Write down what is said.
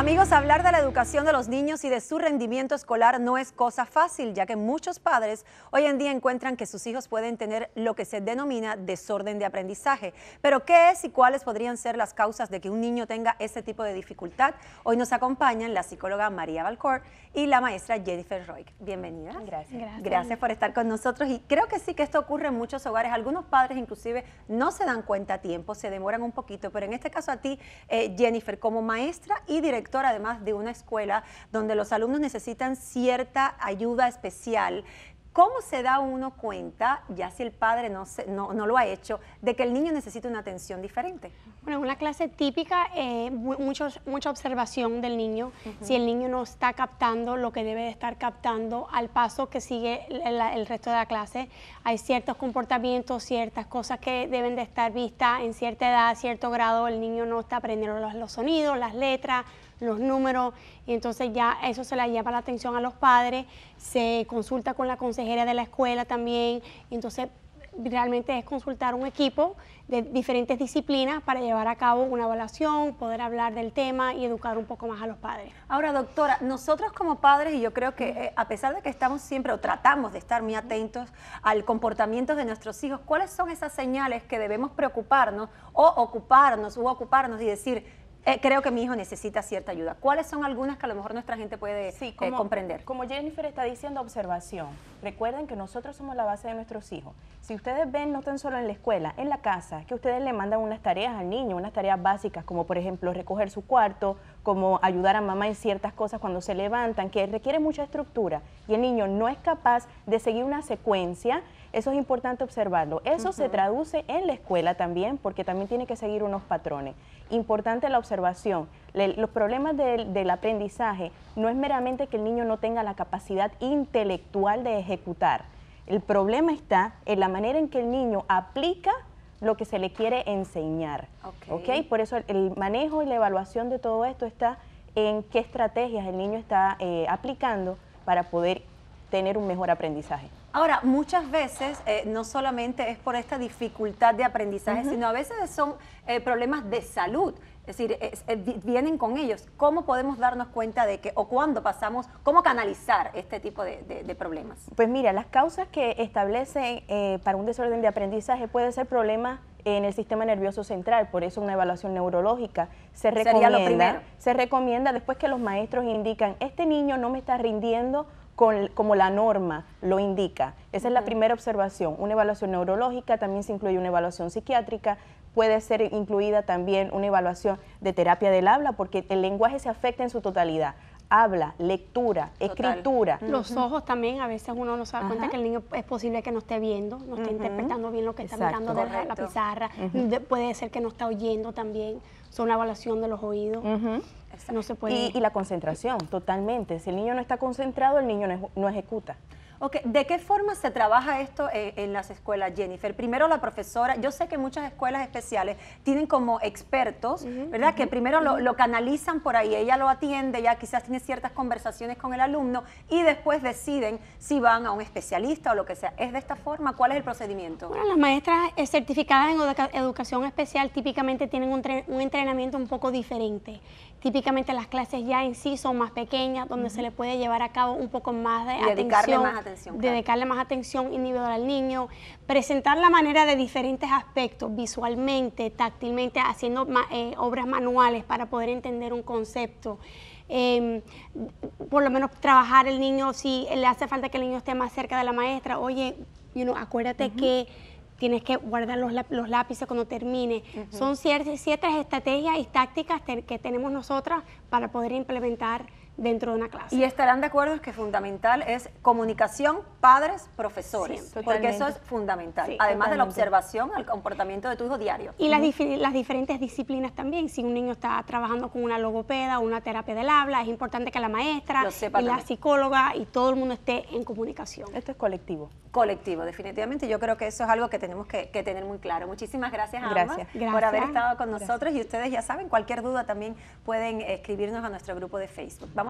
Amigos, hablar de la educación de los niños y de su rendimiento escolar no es cosa fácil, ya que muchos padres hoy en día encuentran que sus hijos pueden tener lo que se denomina desorden de aprendizaje. Pero ¿qué es y cuáles podrían ser las causas de que un niño tenga ese tipo de dificultad? Hoy nos acompañan la psicóloga María Valcourt y la maestra Jennifer Roy. Bienvenidas. Gracias. Gracias. por estar con nosotros y creo que sí que esto ocurre en muchos hogares. Algunos padres inclusive no se dan cuenta a tiempo, se demoran un poquito, pero en este caso a ti, eh, Jennifer, como maestra y directora, además de una escuela donde los alumnos necesitan cierta ayuda especial ¿Cómo se da uno cuenta, ya si el padre no, no, lo ha hecho, de que el niño necesita una atención diferente? Bueno, en una clase típica, eh, mucha observación del niño. Si el niño no está captando lo que debe de estar captando al paso que sigue el, resto de la clase, hay ciertos comportamientos, ciertas cosas que deben de estar vistas en cierta edad, cierto grado. El niño no está aprendiendo los, sonidos, las letras, los números. Y entonces ya eso se le llama la atención a los padres. Se consulta con la consejería de la escuela también. Entonces, realmente es consultar un equipo de diferentes disciplinas para llevar a cabo una evaluación, poder hablar del tema y educar un poco más a los padres. Ahora, doctora, nosotros como padres, y yo creo que eh, a pesar de que estamos siempre o tratamos de estar muy atentos al comportamiento de nuestros hijos, ¿cuáles son esas señales que debemos preocuparnos o ocuparnos o ocuparnos y decir, eh, creo que mi hijo necesita cierta ayuda. ¿Cuáles son algunas que a lo mejor nuestra gente puede eh, comprender? Como Jennifer está diciendo, observación. Recuerden que nosotros somos la base de nuestros hijos. Si ustedes ven, no tan solo en la escuela, en la casa, que ustedes le mandan unas tareas al niño, unas tareas básicas, como por ejemplo recoger su cuarto, como ayudar a mamá en ciertas cosas cuando se levantan, que requiere mucha estructura y el niño no es capaz de seguir una secuencia, eso es importante observarlo. Eso se traduce en la escuela también, porque también tiene que seguir unos patrones. Importante la observación. los problemas del, del aprendizaje no es meramente que el niño no tenga la capacidad intelectual de ejecutar. El problema está en la manera en que el niño aplica lo que se le quiere enseñar. Okay. Por eso el, manejo y la evaluación de todo esto está en qué estrategias el niño está eh, aplicando para poder tener un mejor aprendizaje. Ahora, muchas veces eh, no solamente es por esta dificultad de aprendizaje, sino a veces son eh, problemas de salud. Es decir, vienen con ellos. ¿Cómo podemos darnos cuenta de que, o cuándo pasamos, cómo canalizar este tipo de, problemas? Pues mira, las causas que establecen eh, para un desorden de aprendizaje puede ser problemas en el sistema nervioso central, por eso una evaluación neurológica. Se recomienda, se recomienda después que los maestros indican, este niño no me está rindiendo como la norma lo indica. Esa es la primera observación. Una evaluación neurológica, también se incluye una evaluación psiquiátrica, puede ser incluida también una evaluación de terapia del habla, porque el lenguaje se afecta en su totalidad habla, lectura, escritura. Los ojos también, a veces uno no se da cuenta que el niño es posible que no esté viendo, no esté interpretando bien lo que está mirando de la, pizarra, puede ser que no está oyendo también, son una evaluación de los oídos. No se puede. Y, la concentración, totalmente. Si el niño no está concentrado, el niño no ejecuta. Ok, ¿De qué forma se trabaja esto eh, en, las escuelas, Jennifer? Primero la profesora, yo sé que muchas escuelas especiales tienen como expertos, ¿verdad? que primero lo, canalizan por ahí, ella lo atiende, ya quizás tiene ciertas conversaciones con el alumno y después deciden si van a un especialista o lo que sea. ¿Es de esta forma? ¿Cuál es el procedimiento? Bueno, las maestras eh, certificadas en educación especial típicamente tienen un, entrenamiento un poco diferente. Típicamente las clases ya en sí son más pequeñas, donde se le puede llevar a cabo un poco más de atención Dedicarle más atención individual al niño, presentar la manera de diferentes aspectos, visualmente, táctilmente, haciendo eh, obras manuales para poder entender un concepto. Em, por lo menos trabajar el niño, si le hace falta que el niño esté más cerca de la maestra, oye, acuérdate que tienes que guardar los, lápices cuando termine. Son ciertas, estrategias y tácticas que tenemos nosotras para poder implementar dentro de una clase. Y estarán de acuerdo que fundamental es comunicación padres, profesores, porque eso es fundamental, además de la observación al comportamiento de tu hijo diario. Y las, diferentes disciplinas también, si un niño está trabajando con una logopeda o una terapia del habla, es importante que la maestra y la psicóloga y todo el mundo esté en comunicación. Esto es colectivo. Colectivo, definitivamente, yo creo que eso es algo que tenemos que, tener muy claro. Muchísimas gracias a gracias. por haber estado con nosotros y ustedes ya saben, cualquier duda también pueden escribirnos a nuestro grupo de Facebook. Vamos